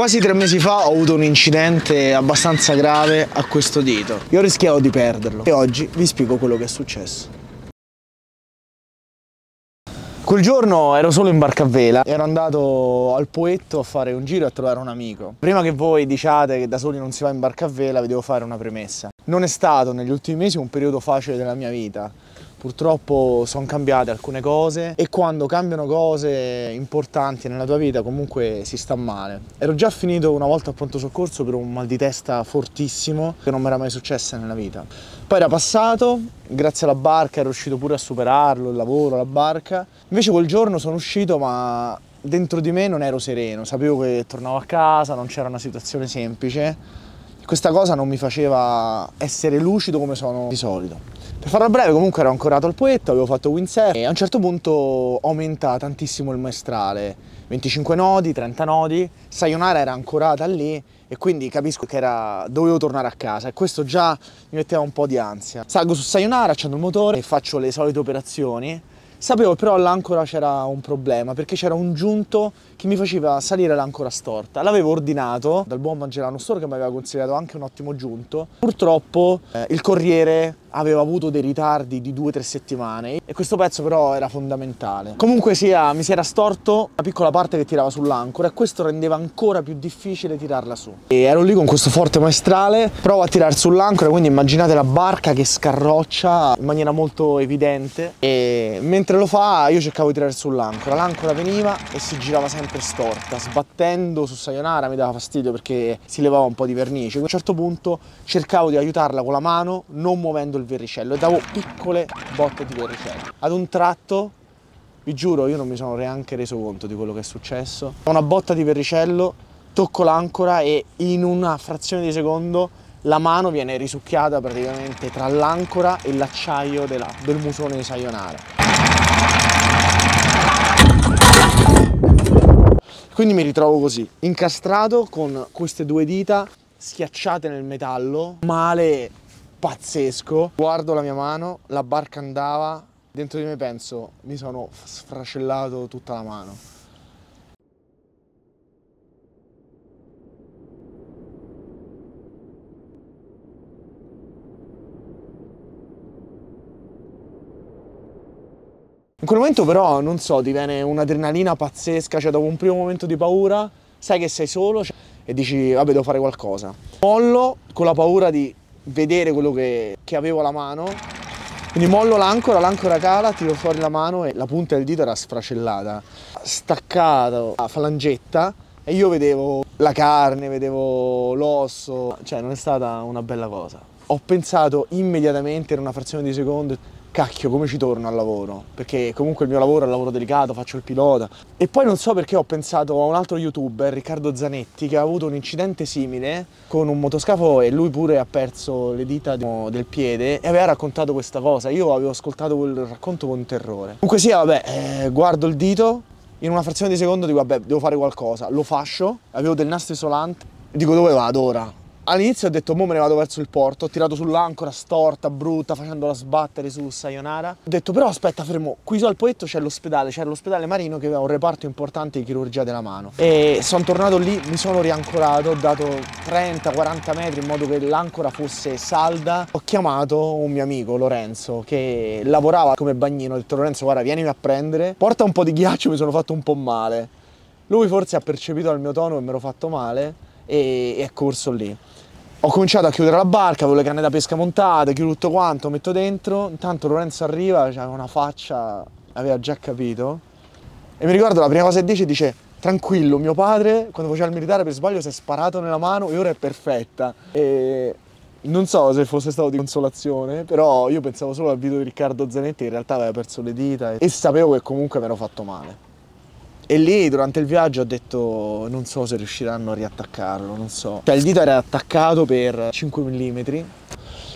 Quasi tre mesi fa ho avuto un incidente abbastanza grave a questo dito. Io rischiavo di perderlo e oggi vi spiego quello che è successo. Quel giorno ero solo in barca a vela, ero andato al poetto a fare un giro e a trovare un amico. Prima che voi diciate che da soli non si va in barca a vela, vi devo fare una premessa. Non è stato negli ultimi mesi un periodo facile della mia vita. Purtroppo sono cambiate alcune cose e quando cambiano cose importanti nella tua vita comunque si sta male. Ero già finito una volta al pronto soccorso per un mal di testa fortissimo che non mi era mai successo nella vita. Poi era passato, grazie alla barca ero riuscito pure a superarlo, il lavoro, la barca. Invece quel giorno sono uscito ma dentro di me non ero sereno, sapevo che tornavo a casa, non c'era una situazione semplice. Questa cosa non mi faceva essere lucido come sono di solito. Per farla breve comunque ero ancorato al poetto, avevo fatto windsurf e a un certo punto aumenta tantissimo il maestrale, 25 nodi, 30 nodi, Sayonara era ancorata lì e quindi capisco che era... dovevo tornare a casa e questo già mi metteva un po' di ansia. Salgo su Sayonara, accendo il motore e faccio le solite operazioni Sapevo però all'ancora c'era un problema perché c'era un giunto che mi faceva salire l'ancora storta. L'avevo ordinato dal buon Mangelano Store che mi aveva consigliato anche un ottimo giunto. Purtroppo eh, il corriere aveva avuto dei ritardi di due o tre settimane e questo pezzo però era fondamentale. Comunque sia, mi si era storto la piccola parte che tirava sull'ancora e questo rendeva ancora più difficile tirarla su. E ero lì con questo forte maestrale, provo a tirare sull'ancora, quindi immaginate la barca che scarroccia in maniera molto evidente e mentre Mentre lo fa io cercavo di tirare sull'ancora l'ancora, l'ancora veniva e si girava sempre storta, sbattendo su Sayonara mi dava fastidio perché si levava un po' di vernice. A un certo punto cercavo di aiutarla con la mano non muovendo il verricello e davo piccole botte di verricello. Ad un tratto, vi giuro, io non mi sono neanche reso conto di quello che è successo. Una botta di verricello, tocco l'ancora e in una frazione di secondo la mano viene risucchiata praticamente tra l'ancora e l'acciaio del musone di Sayonara. Quindi mi ritrovo così, incastrato con queste due dita schiacciate nel metallo, male pazzesco. Guardo la mia mano, la barca andava, dentro di me penso, mi sono sfracellato tutta la mano. quel momento però, non so, diviene un'adrenalina pazzesca, cioè dopo un primo momento di paura, sai che sei solo cioè, e dici, vabbè, devo fare qualcosa. Mollo con la paura di vedere quello che, che avevo alla mano. Quindi mollo l'ancora, l'ancora cala, tiro fuori la mano e la punta del dito era sfracellata. Staccato la falangetta e io vedevo la carne, vedevo l'osso, cioè non è stata una bella cosa. Ho pensato immediatamente, in una frazione di secondo, cacchio come ci torno al lavoro perché comunque il mio lavoro è un lavoro delicato faccio il pilota e poi non so perché ho pensato a un altro youtuber Riccardo Zanetti che ha avuto un incidente simile con un motoscafo e lui pure ha perso le dita del piede e aveva raccontato questa cosa io avevo ascoltato quel racconto con terrore comunque sia vabbè eh, guardo il dito in una frazione di secondo dico vabbè devo fare qualcosa lo fascio avevo del nastro isolante dico dove vado ora All'inizio ho detto, mo me ne vado verso il porto, ho tirato sull'ancora storta, brutta, facendola sbattere su Sayonara. Ho detto, però aspetta, fermo, qui su al poetto c'è l'ospedale, c'è l'ospedale marino che aveva un reparto importante di chirurgia della mano. E sono tornato lì, mi sono riancorato, ho dato 30-40 metri in modo che l'ancora fosse salda. Ho chiamato un mio amico, Lorenzo, che lavorava come bagnino, ho detto, Lorenzo, guarda, vienimi a prendere, porta un po' di ghiaccio, mi sono fatto un po' male. Lui forse ha percepito il mio tono e me l'ho fatto male e è corso lì ho cominciato a chiudere la barca, avevo le canne da pesca montate, chiudo tutto quanto, metto dentro. Intanto Lorenzo arriva, aveva una faccia, aveva già capito. E mi ricordo la prima cosa che dice, dice tranquillo, mio padre quando faceva il militare per sbaglio si è sparato nella mano e ora è perfetta. E non so se fosse stato di consolazione, però io pensavo solo al video di Riccardo Zanetti, in realtà aveva perso le dita e, e sapevo che comunque mi ero fatto male. E lì durante il viaggio ho detto non so se riusciranno a riattaccarlo, non so. Cioè il dito era attaccato per 5 mm.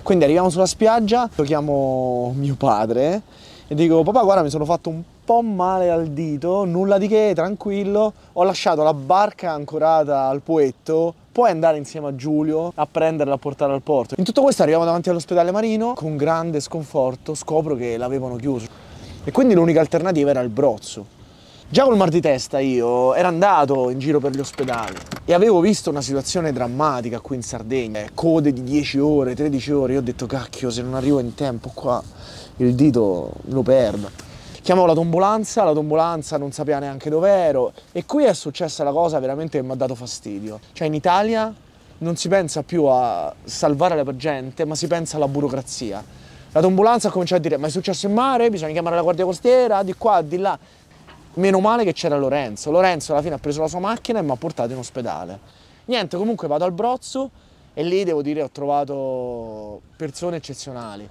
Quindi arriviamo sulla spiaggia, chiamo mio padre e dico papà guarda mi sono fatto un po' male al dito, nulla di che, tranquillo. Ho lasciato la barca ancorata al poetto. puoi andare insieme a Giulio a prenderla a portare al porto. In tutto questo arriviamo davanti all'ospedale marino, con grande sconforto scopro che l'avevano chiuso e quindi l'unica alternativa era il Brozzo. Già col mal di testa io ero andato in giro per gli ospedali e avevo visto una situazione drammatica qui in Sardegna, eh, code di 10 ore, 13 ore, io ho detto cacchio se non arrivo in tempo qua il dito lo perdo. Chiamavo la tombolanza, la tombolanza non sapeva neanche dov'ero e qui è successa la cosa veramente che mi ha dato fastidio. Cioè in Italia non si pensa più a salvare la gente ma si pensa alla burocrazia. La tombolanza comincia a dire ma è successo in mare, bisogna chiamare la guardia costiera, di qua, di là. Meno male che c'era Lorenzo. Lorenzo alla fine ha preso la sua macchina e mi ha portato in ospedale. Niente, comunque vado al Brozzo e lì devo dire ho trovato persone eccezionali.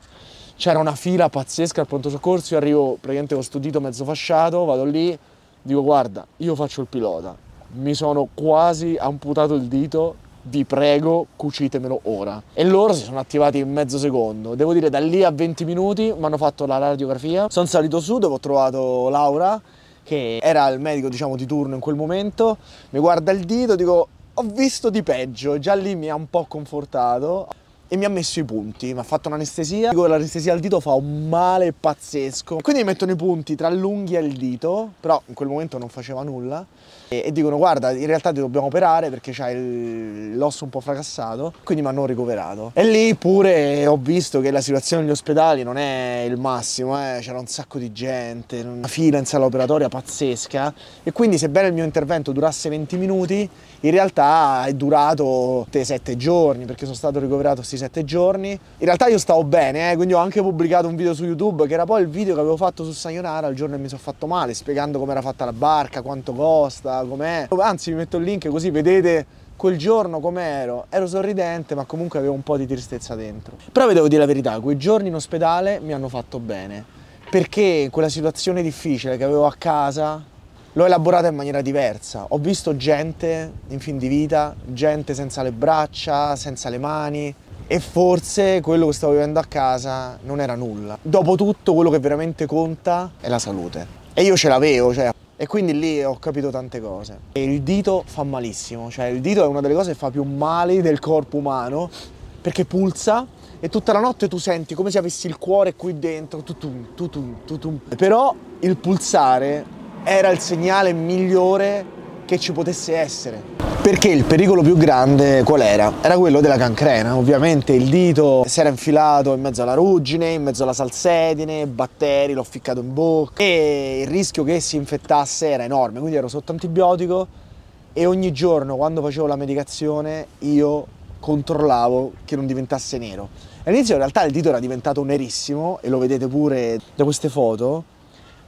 C'era una fila pazzesca al pronto soccorso, io arrivo praticamente con sto dito mezzo fasciato, vado lì, dico guarda, io faccio il pilota, mi sono quasi amputato il dito, vi prego, cucitemelo ora. E loro si sono attivati in mezzo secondo. Devo dire, da lì a 20 minuti mi hanno fatto la radiografia. Sono salito su dove ho trovato Laura che era il medico diciamo di turno in quel momento, mi guarda il dito, dico ho visto di peggio, già lì mi ha un po' confortato e mi ha messo i punti, mi ha fatto un'anestesia, l'anestesia al dito fa un male pazzesco, quindi mi mettono i punti tra l'unghia e il dito, però in quel momento non faceva nulla, e, e dicono guarda in realtà ti dobbiamo operare perché c'hai l'osso un po' fracassato, quindi mi hanno ricoverato. E lì pure ho visto che la situazione negli ospedali non è il massimo, eh. c'era un sacco di gente, una fila in sala operatoria pazzesca, e quindi sebbene il mio intervento durasse 20 minuti, in realtà è durato 7 giorni perché sono stato ricoverato 6 sette giorni. In realtà io stavo bene, eh, quindi ho anche pubblicato un video su YouTube che era poi il video che avevo fatto su Sayonara il giorno che mi sono fatto male, spiegando com'era fatta la barca, quanto costa, com'è. Anzi, vi metto il link così vedete quel giorno com'ero. Ero sorridente, ma comunque avevo un po' di tristezza dentro. Però vi devo dire la verità, quei giorni in ospedale mi hanno fatto bene. Perché quella situazione difficile che avevo a casa, l'ho elaborata in maniera diversa. Ho visto gente in fin di vita, gente senza le braccia, senza le mani, e forse quello che stavo vivendo a casa non era nulla. Dopotutto quello che veramente conta è la salute. E io ce l'avevo, cioè. E quindi lì ho capito tante cose. E il dito fa malissimo, cioè il dito è una delle cose che fa più male del corpo umano perché pulsa e tutta la notte tu senti come se avessi il cuore qui dentro, tutum, tutum, tutum. Però il pulsare era il segnale migliore che ci potesse essere. Perché il pericolo più grande qual era? Era quello della cancrena, ovviamente il dito si era infilato in mezzo alla ruggine, in mezzo alla salsedine, batteri, l'ho ficcato in bocca e il rischio che si infettasse era enorme, quindi ero sotto antibiotico e ogni giorno quando facevo la medicazione io controllavo che non diventasse nero. All'inizio in realtà il dito era diventato nerissimo e lo vedete pure da queste foto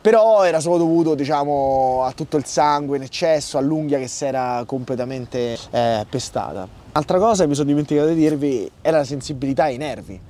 però era solo dovuto diciamo, a tutto il sangue in eccesso, all'unghia che si era completamente eh, pestata. Altra cosa che mi sono dimenticato di dirvi era la sensibilità ai nervi.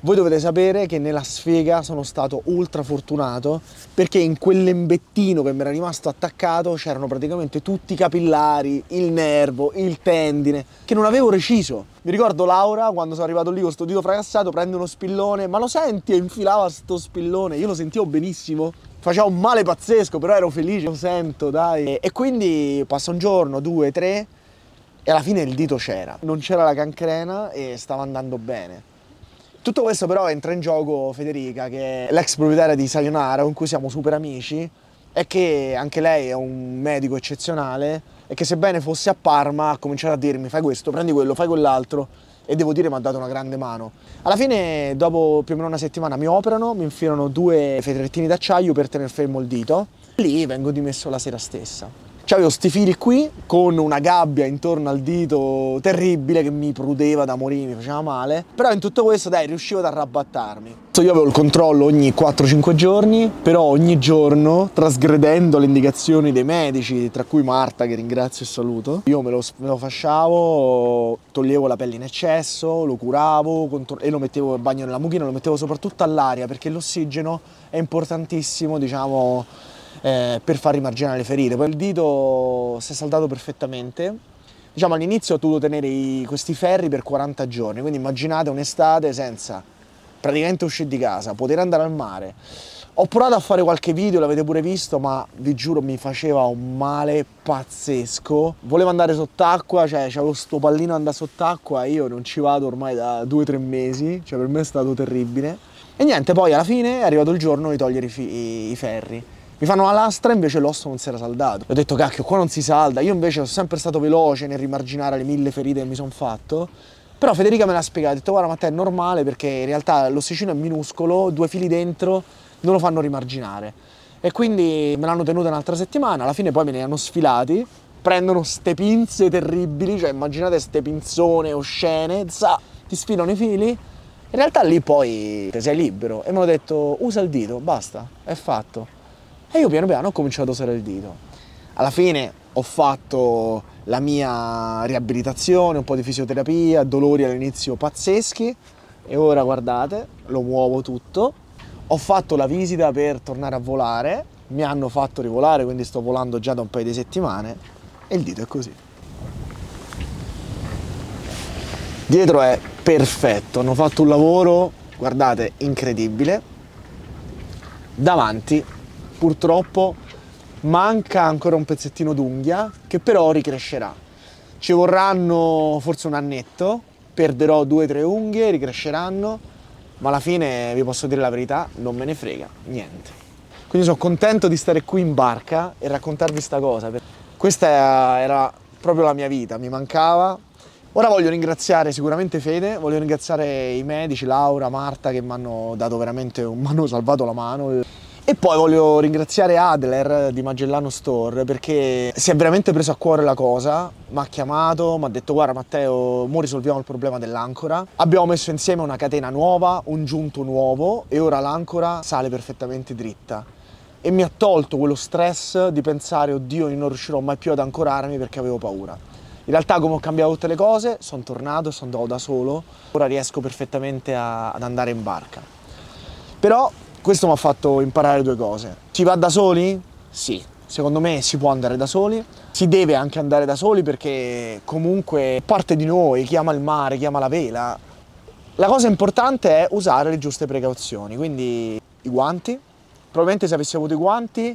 Voi dovete sapere che nella sfega sono stato ultra fortunato perché in quell'embettino che mi era rimasto attaccato c'erano praticamente tutti i capillari, il nervo, il tendine, che non avevo reciso. Mi ricordo Laura quando sono arrivato lì con sto dito fracassato, prende uno spillone, ma lo senti e infilava sto spillone, io lo sentivo benissimo faceva un male pazzesco, però ero felice, lo sento, dai. E, quindi passa un giorno, due, tre, e alla fine il dito c'era. Non c'era la cancrena e stava andando bene. Tutto questo però entra in gioco Federica, che è l'ex proprietaria di Sayonara, con cui siamo super amici, e che anche lei è un medico eccezionale, e che sebbene fosse a Parma ha cominciato a dirmi fai questo, prendi quello, fai quell'altro, e devo dire mi ha dato una grande mano. Alla fine dopo più o meno una settimana mi operano, mi infilano due fedrettini d'acciaio per tenere fermo il dito, lì vengo dimesso la sera stessa. C'avevo sti fili qui con una gabbia intorno al dito terribile che mi prudeva da morire, mi faceva male. Però in tutto questo dai riuscivo ad arrabbattarmi. Io avevo il controllo ogni 4-5 giorni, però ogni giorno, trasgredendo le indicazioni dei medici, tra cui Marta che ringrazio e saluto, io me lo, me lo fasciavo, toglievo la pelle in eccesso, lo curavo e lo mettevo in bagno nella mucchina, lo mettevo soprattutto all'aria perché l'ossigeno è importantissimo, diciamo, eh, per far rimarginare le ferite. Poi il dito si è saldato perfettamente. Diciamo all'inizio ho dovuto tenere i, questi ferri per 40 giorni, quindi immaginate un'estate senza praticamente uscire di casa, poter andare al mare. Ho provato a fare qualche video, l'avete pure visto, ma vi giuro mi faceva un male pazzesco. Volevo andare sott'acqua, cioè c'avevo sto pallino andare sott'acqua, io non ci vado ormai da due o tre mesi, cioè per me è stato terribile. E niente, poi alla fine è arrivato il giorno di togliere i, i ferri. Mi fanno la lastra invece l'osso non si era saldato. Ho detto cacchio qua non si salda, io invece sono sempre stato veloce nel rimarginare le mille ferite che mi sono fatto. Però Federica me l'ha spiegato, ha detto guarda ma te è normale perché in realtà l'ossicino è minuscolo, due fili dentro non lo fanno rimarginare. E quindi me l'hanno tenuta un'altra settimana, alla fine poi me ne hanno sfilati, prendono ste pinze terribili, cioè immaginate ste pinzone oscene, za, ti sfilano i fili. In realtà lì poi te sei libero e mi hanno detto usa il dito, basta, è fatto. E io piano piano ho cominciato a usare il dito. Alla fine ho fatto la mia riabilitazione, un po' di fisioterapia, dolori all'inizio pazzeschi e ora guardate, lo muovo tutto. Ho fatto la visita per tornare a volare, mi hanno fatto rivolare, quindi sto volando già da un paio di settimane e il dito è così. Dietro è perfetto, hanno fatto un lavoro, guardate, incredibile. Davanti purtroppo manca ancora un pezzettino d'unghia che però ricrescerà. Ci vorranno forse un annetto, perderò due o tre unghie, ricresceranno, ma alla fine vi posso dire la verità, non me ne frega niente. Quindi sono contento di stare qui in barca e raccontarvi questa cosa. Questa era proprio la mia vita, mi mancava. Ora voglio ringraziare sicuramente Fede, voglio ringraziare i medici, Laura, Marta che mi hanno dato veramente, mi hanno salvato la mano. E poi voglio ringraziare Adler di Magellano Store perché si è veramente preso a cuore la cosa, mi ha chiamato, mi ha detto guarda Matteo, mo risolviamo il problema dell'ancora. Abbiamo messo insieme una catena nuova, un giunto nuovo e ora l'ancora sale perfettamente dritta. E mi ha tolto quello stress di pensare oddio io non riuscirò mai più ad ancorarmi perché avevo paura. In realtà come ho cambiato tutte le cose, sono tornato, sono andato da solo, ora riesco perfettamente a, ad andare in barca. Però questo mi ha fatto imparare due cose. Si va da soli? Sì, secondo me si può andare da soli, si deve anche andare da soli perché comunque parte di noi, chiama il mare, chiama la vela. La cosa importante è usare le giuste precauzioni, quindi i guanti. Probabilmente se avessi avuto i guanti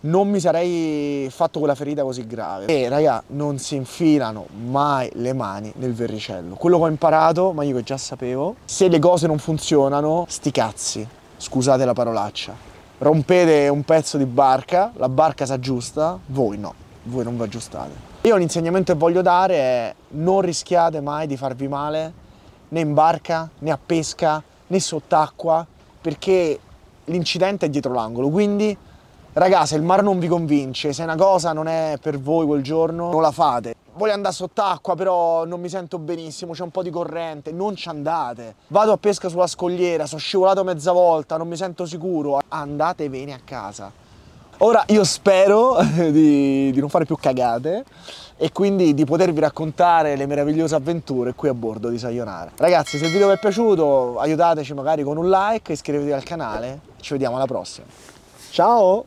non mi sarei fatto quella ferita così grave. E raga, non si infilano mai le mani nel verricello. Quello che ho imparato, ma io che già sapevo, se le cose non funzionano, sti cazzi scusate la parolaccia, rompete un pezzo di barca, la barca si aggiusta, voi no, voi non vi aggiustate. Io l'insegnamento che voglio dare è non rischiate mai di farvi male né in barca, né a pesca, né sott'acqua, perché l'incidente è dietro l'angolo, quindi ragazzi, se il mare non vi convince, se una cosa non è per voi quel giorno, non la fate voglio andare sott'acqua, però non mi sento benissimo, c'è un po' di corrente, non ci andate. Vado a pesca sulla scogliera, sono scivolato mezza volta, non mi sento sicuro. andate bene a casa. Ora io spero di, di, non fare più cagate e quindi di potervi raccontare le meravigliose avventure qui a bordo di Sayonara. Ragazzi se il video vi è piaciuto aiutateci magari con un like, iscrivetevi al canale, ci vediamo alla prossima. Ciao!